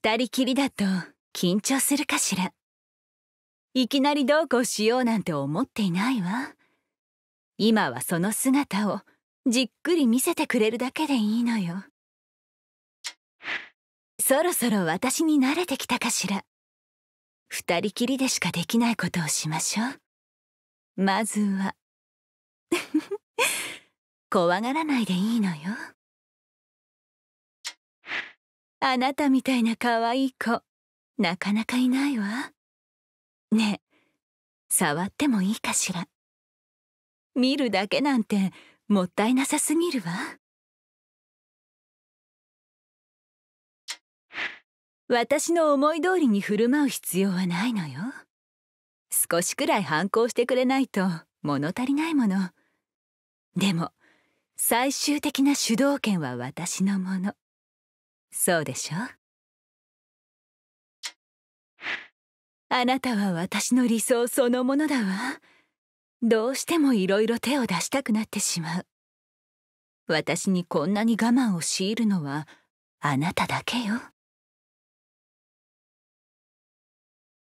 二人きりだと緊張するかしらいきなりどうこうしようなんて思っていないわ今はその姿をじっくり見せてくれるだけでいいのよそろそろ私に慣れてきたかしら二人きりでしかできないことをしましょうまずは怖がらないでいいのよあなたみたいな可愛い子、なかなかいないわ。ねえ、触ってもいいかしら。見るだけなんてもったいなさすぎるわ。私の思い通りに振る舞う必要はないのよ。少しくらい反抗してくれないと物足りないもの。でも、最終的な主導権は私のもの。そうでしょあなたは私の理想そのものだわどうしてもいろいろ手を出したくなってしまう私にこんなに我慢を強いるのはあなただけよ